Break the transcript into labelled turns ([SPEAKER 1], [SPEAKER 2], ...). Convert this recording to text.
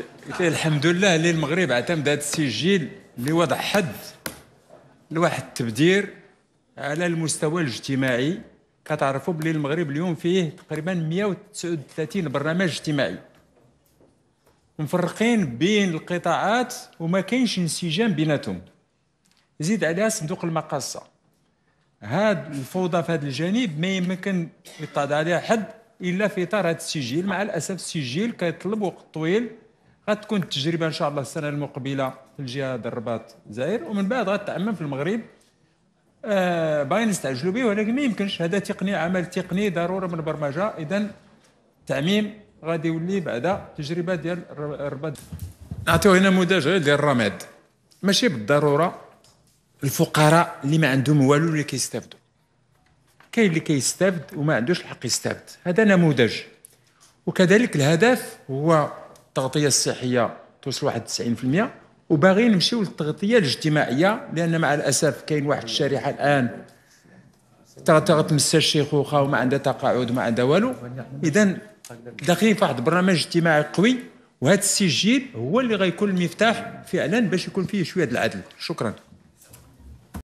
[SPEAKER 1] قلت له الحمد لله اللي المغرب اعتمد هذا السجل اللي وضع حد لواحد التبدير على المستوى الاجتماعي كتعرفوا بلي المغرب اليوم فيه تقريبا 139 برنامج اجتماعي مفرقين بين القطاعات وما كاينش انسجام بيناتهم زيد عليها صندوق المقاصه هاد الفوضى في هذا الجانب ما يمكن يطاد عليها حد الا في اطار هذا السجل مع الاسف السجل كيطلب وقت طويل غتكون التجربه ان شاء الله السنه المقبله في الجهه ديال الرباط الجزائر ومن بعد غتعمم في المغرب آه باين نستعجلوا به ولكن ما يمكنش هذا تقني عمل تقني ضروره من البرمجه اذا التعميم غادي يولي بعدا تجربه ديال الرباط نعطيو هنا نموذج غير ديال الرماد ماشي بالضروره الفقراء اللي ما عندهم والو اللي كيستافدوا كاين اللي كيستافد وما عندوش الحق يستافد هذا نموذج وكذلك الهدف هو التغطيه الصحيه توصل واحد 90% وباغيين نمشيو للتغطيه الاجتماعيه لان مع الاسف كاين واحد الشريحه الان تغتمس الشيخوخه وما عندها تقاعد وما عندها والو اذا داخلين في واحد برنامج اجتماعي قوي وهذا
[SPEAKER 2] السجل هو اللي غيكون المفتاح فعلا باش يكون فيه شويه العدل شكرا